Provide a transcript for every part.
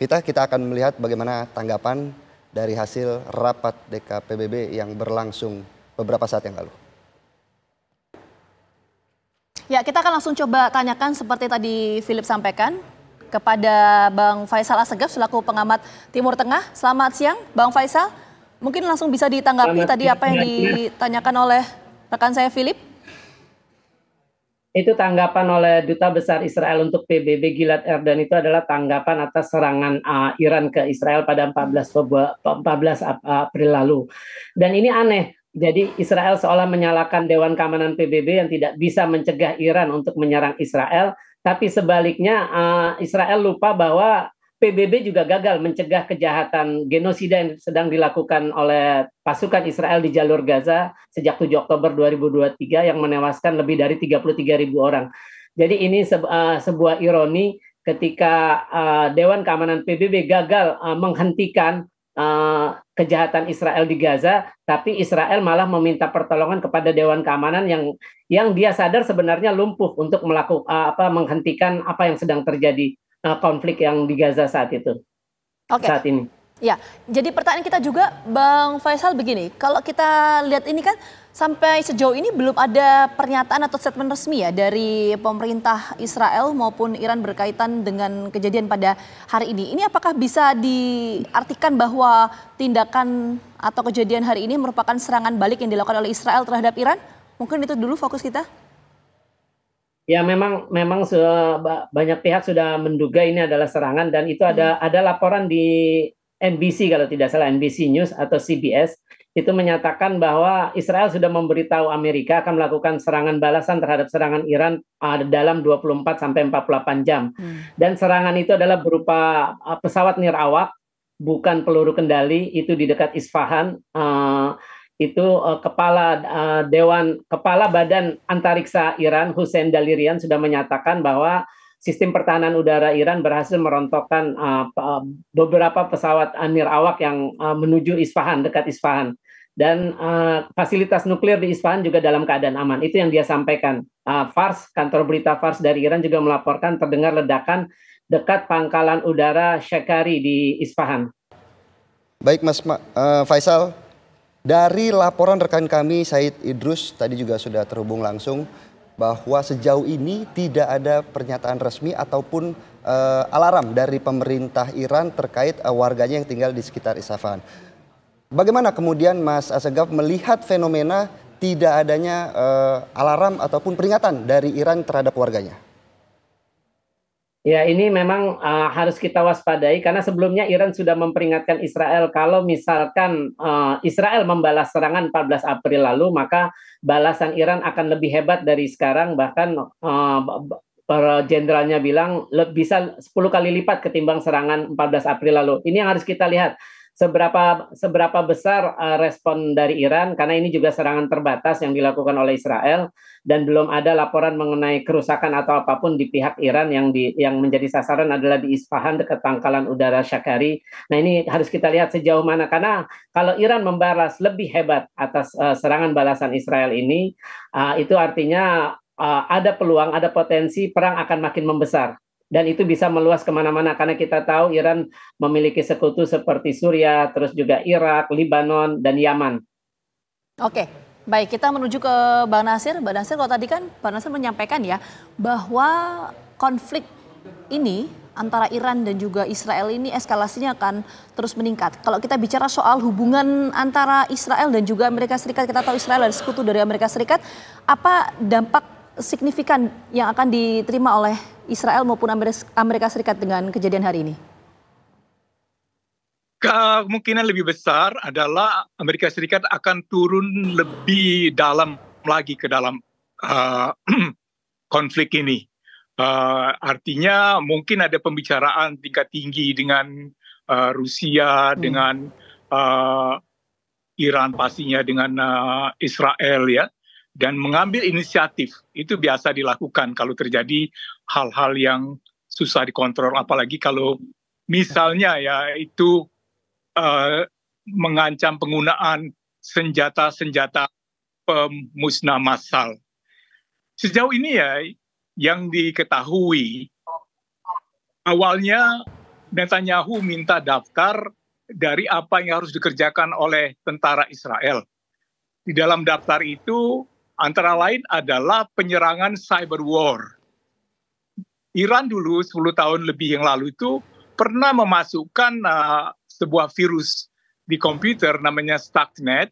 Vita, kita akan melihat bagaimana tanggapan dari hasil rapat DKPBB yang berlangsung beberapa saat yang lalu. Ya, kita akan langsung coba tanyakan seperti tadi Philip sampaikan kepada Bang Faisal Asegaf selaku pengamat Timur Tengah. Selamat siang, Bang Faisal. Mungkin langsung bisa ditanggapi Selamat tadi apa yang ditanyakan oleh rekan saya Philip itu tanggapan oleh duta besar Israel untuk PBB Gilad Erdan itu adalah tanggapan atas serangan uh, Iran ke Israel pada 14 Februari 14 April lalu. Dan ini aneh. Jadi Israel seolah menyalahkan Dewan Keamanan PBB yang tidak bisa mencegah Iran untuk menyerang Israel, tapi sebaliknya uh, Israel lupa bahwa PBB juga gagal mencegah kejahatan genosida yang sedang dilakukan oleh pasukan Israel di jalur Gaza sejak 7 Oktober 2023 yang menewaskan lebih dari 33 ribu orang. Jadi ini eh, sebuah ironi ketika eh, Dewan Keamanan PBB gagal eh, menghentikan kejahatan Israel di Gaza, tapi Israel malah meminta pertolongan kepada Dewan Keamanan yang yang dia sadar sebenarnya lumpuh untuk melakukan apa menghentikan apa yang sedang terjadi uh, konflik yang di Gaza saat itu. Okay. Saat ini. Ya, jadi pertanyaan kita juga Bang Faisal begini, kalau kita lihat ini kan sampai sejauh ini belum ada pernyataan atau statement resmi ya dari pemerintah Israel maupun Iran berkaitan dengan kejadian pada hari ini. Ini apakah bisa diartikan bahwa tindakan atau kejadian hari ini merupakan serangan balik yang dilakukan oleh Israel terhadap Iran? Mungkin itu dulu fokus kita ya memang memang banyak pihak sudah menduga ini adalah serangan dan itu ada hmm. ada laporan di NBC kalau tidak salah NBC News atau CBS itu menyatakan bahwa Israel sudah memberitahu Amerika akan melakukan serangan balasan terhadap serangan Iran uh, dalam 24 sampai 48 jam. Hmm. Dan serangan itu adalah berupa uh, pesawat nirawak bukan peluru kendali itu di dekat Isfahan uh, itu uh, kepala uh, dewan kepala badan antariksa Iran Hussein Dalirian sudah menyatakan bahwa sistem pertahanan udara Iran berhasil merontokkan uh, beberapa pesawat Amir awak yang uh, menuju Isfahan dekat Isfahan dan uh, fasilitas nuklir di Isfahan juga dalam keadaan aman itu yang dia sampaikan uh, Fars kantor berita Fars dari Iran juga melaporkan terdengar ledakan dekat pangkalan udara Shekari di Isfahan. Baik Mas Ma uh, Faisal dari laporan rekan kami Said Idrus tadi juga sudah terhubung langsung bahwa sejauh ini tidak ada pernyataan resmi ataupun uh, alarm dari pemerintah Iran terkait uh, warganya yang tinggal di sekitar Isfahan. Bagaimana kemudian Mas Asegaf melihat fenomena tidak adanya uh, alarm ataupun peringatan dari Iran terhadap warganya? Ya, ini memang uh, harus kita waspadai karena sebelumnya Iran sudah memperingatkan Israel kalau misalkan uh, Israel membalas serangan 14 April lalu, maka balasan Iran akan lebih hebat dari sekarang bahkan uh, jenderalnya bilang bisa 10 kali lipat ketimbang serangan 14 April lalu. Ini yang harus kita lihat seberapa seberapa besar uh, respon dari Iran karena ini juga serangan terbatas yang dilakukan oleh Israel dan belum ada laporan mengenai kerusakan atau apapun di pihak Iran yang di yang menjadi sasaran adalah di Isfahan dekat pangkalan udara Syakari. Nah, ini harus kita lihat sejauh mana karena kalau Iran membalas lebih hebat atas uh, serangan balasan Israel ini uh, itu artinya uh, ada peluang, ada potensi perang akan makin membesar dan itu bisa meluas kemana-mana karena kita tahu Iran memiliki sekutu seperti Suriah, terus juga Irak, Lebanon, dan Yaman. Oke, baik kita menuju ke Bang Nasir. Bang Nasir kalau tadi kan Bang Nasir menyampaikan ya bahwa konflik ini antara Iran dan juga Israel ini eskalasinya akan terus meningkat. Kalau kita bicara soal hubungan antara Israel dan juga Amerika Serikat, kita tahu Israel adalah sekutu dari Amerika Serikat. Apa dampak signifikan yang akan diterima oleh Israel maupun Amerika Serikat dengan kejadian hari ini? Kemungkinan lebih besar adalah Amerika Serikat akan turun lebih dalam lagi ke dalam uh, konflik ini. Uh, artinya mungkin ada pembicaraan tingkat tinggi dengan uh, Rusia, hmm. dengan uh, Iran pastinya, dengan uh, Israel ya dan mengambil inisiatif itu biasa dilakukan kalau terjadi hal-hal yang susah dikontrol apalagi kalau misalnya ya itu uh, mengancam penggunaan senjata-senjata pemusnah massal. Sejauh ini ya yang diketahui awalnya Netanyahu minta daftar dari apa yang harus dikerjakan oleh tentara Israel. Di dalam daftar itu Antara lain adalah penyerangan cyber war. Iran dulu 10 tahun lebih yang lalu itu pernah memasukkan uh, sebuah virus di komputer namanya Stuxnet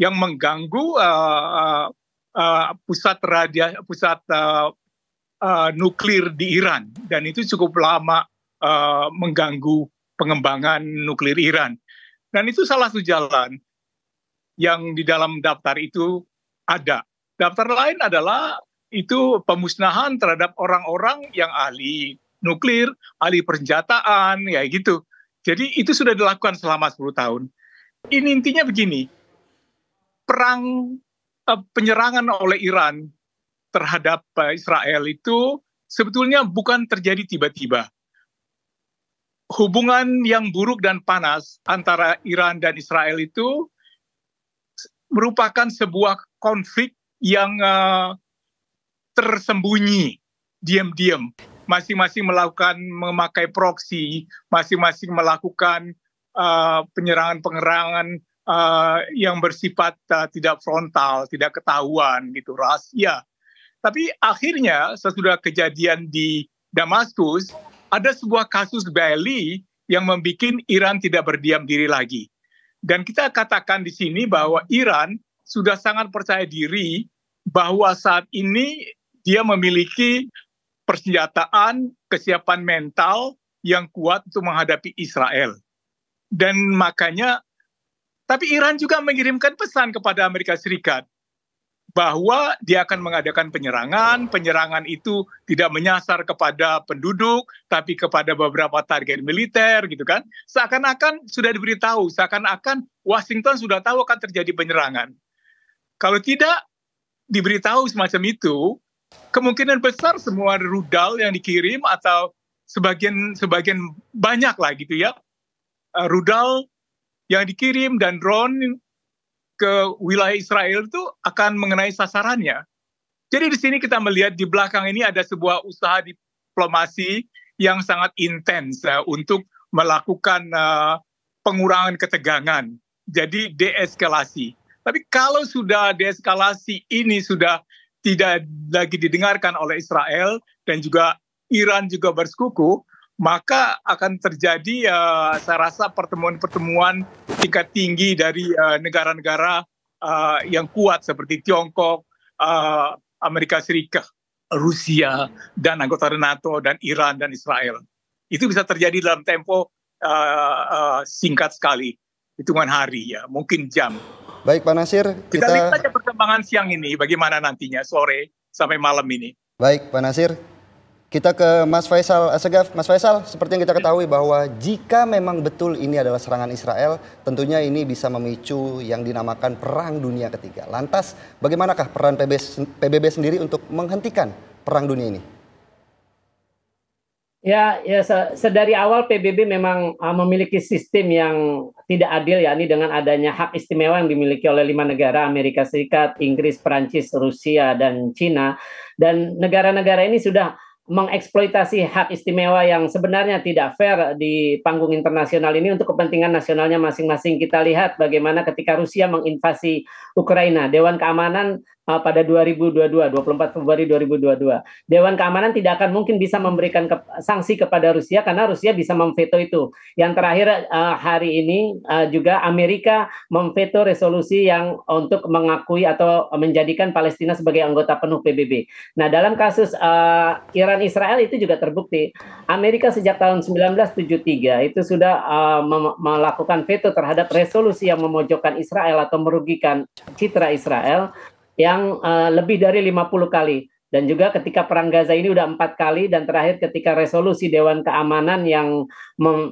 yang mengganggu uh, uh, uh, pusat radia pusat uh, uh, nuklir di Iran dan itu cukup lama uh, mengganggu pengembangan nuklir Iran. Dan itu salah satu jalan yang di dalam daftar itu ada daftar lain adalah itu pemusnahan terhadap orang-orang yang ahli nuklir, ahli persenjataan, ya gitu. Jadi itu sudah dilakukan selama 10 tahun. Ini intinya begini, perang eh, penyerangan oleh Iran terhadap eh, Israel itu sebetulnya bukan terjadi tiba-tiba. Hubungan yang buruk dan panas antara Iran dan Israel itu merupakan sebuah konflik yang eh, tersembunyi diam-diam masing-masing melakukan memakai proksi masing-masing melakukan eh, penyerangan-penyerangan uh, yang bersifat uh, tidak frontal tidak ketahuan gitu rahasia tapi akhirnya sesudah kejadian di Damaskus ada sebuah kasus Bali yang membuat Iran tidak berdiam diri lagi dan kita katakan di sini bahwa Iran sudah sangat percaya diri bahwa saat ini dia memiliki persenjataan, kesiapan mental yang kuat untuk menghadapi Israel. Dan makanya, tapi Iran juga mengirimkan pesan kepada Amerika Serikat bahwa dia akan mengadakan penyerangan. Penyerangan itu tidak menyasar kepada penduduk, tapi kepada beberapa target militer, gitu kan? Seakan-akan sudah diberitahu, seakan-akan Washington sudah tahu akan terjadi penyerangan. Kalau tidak diberitahu semacam itu, kemungkinan besar semua rudal yang dikirim atau sebagian sebagian banyak lah gitu ya eh, rudal yang dikirim dan drone ke wilayah Israel itu akan mengenai sasarannya. Jadi di sini kita melihat di belakang ini ada sebuah usaha diplomasi yang sangat intens uh, untuk melakukan uh, pengurangan ketegangan, jadi deeskalasi. Tapi kalau sudah deeskalasi ini sudah tidak lagi didengarkan oleh Israel dan juga Iran juga bersekuku, maka akan terjadi uh, saya rasa pertemuan-pertemuan tingkat tinggi dari negara eh, negara-negara uh, yang kuat seperti Tiongkok, uh, Amerika Serikat, Rusia dan anggota NATO dan Iran dan Israel. Itu bisa terjadi dalam tempo uh, uh, singkat sekali, hitungan hari ya, mungkin jam. Baik Pak Nasir, kita, kita lihat saja perkembangan siang ini bagaimana nantinya sore sampai malam ini. Baik Pak Nasir, kita ke Mas Faisal Asegaf. Mas Faisal, seperti yang kita ketahui bahwa jika memang betul ini adalah serangan Israel, tentunya ini bisa memicu yang dinamakan Perang Dunia Ketiga. Lantas, bagaimanakah peran PBB sendiri untuk menghentikan Perang Dunia ini? Ya, ya sedari awal PBB memang ah, memiliki sistem yang tidak adil ya, ini dengan adanya hak istimewa yang dimiliki oleh lima negara Amerika Serikat, Inggris, Perancis, Rusia dan Cina dan negara-negara ini sudah mengeksploitasi hak istimewa yang sebenarnya tidak fair di panggung internasional ini untuk kepentingan nasionalnya masing-masing. Kita lihat bagaimana ketika Rusia menginvasi Ukraina, Dewan Keamanan uh, pada 2022, 24 Februari 2022. Dewan Keamanan tidak akan mungkin bisa memberikan ke, sanksi kepada Rusia karena Rusia bisa memveto itu. Yang terakhir uh, hari ini uh, juga Amerika memveto resolusi yang untuk mengakui atau menjadikan Palestina sebagai anggota penuh PBB. Nah, dalam kasus uh, Iran Israel itu juga terbukti Amerika sejak tahun 1973 itu sudah uh, melakukan veto terhadap resolusi yang memojokkan Israel atau merugikan citra Israel yang uh, lebih dari 50 kali dan juga ketika perang Gaza ini udah empat kali dan terakhir ketika resolusi Dewan Keamanan yang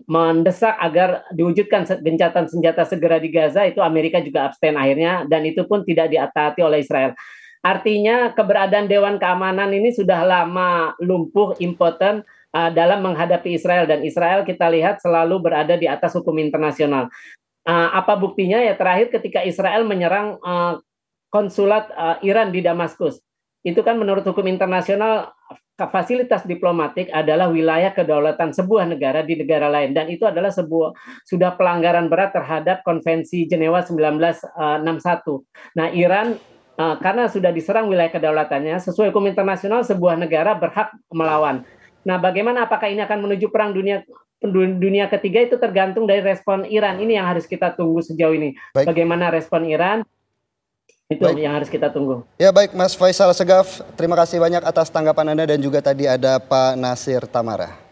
mendesak agar diwujudkan gencatan senjata segera di Gaza itu Amerika juga abstain akhirnya dan itu pun tidak diatati oleh Israel. Artinya keberadaan Dewan Keamanan ini sudah lama lumpuh, important uh, eh, dalam menghadapi Israel dan Israel kita lihat selalu berada di atas hukum internasional. Uh, apa buktinya ya terakhir ketika Israel menyerang uh, konsulat uh, Iran di Damaskus. Itu kan menurut hukum internasional fasilitas diplomatik adalah wilayah kedaulatan sebuah negara di negara lain dan itu adalah sebuah sudah pelanggaran berat terhadap konvensi Jenewa 1961. Nah, Iran uh, karena sudah diserang wilayah kedaulatannya sesuai hukum internasional sebuah negara berhak melawan. Nah, bagaimana apakah ini akan menuju perang dunia dunia ketiga itu tergantung dari respon Iran. Ini yang harus kita tunggu sejauh ini. Baik. Bagaimana respon Iran? Itu baik. yang harus kita tunggu. Ya baik Mas Faisal Segaf, terima kasih banyak atas tanggapan Anda dan juga tadi ada Pak Nasir Tamara.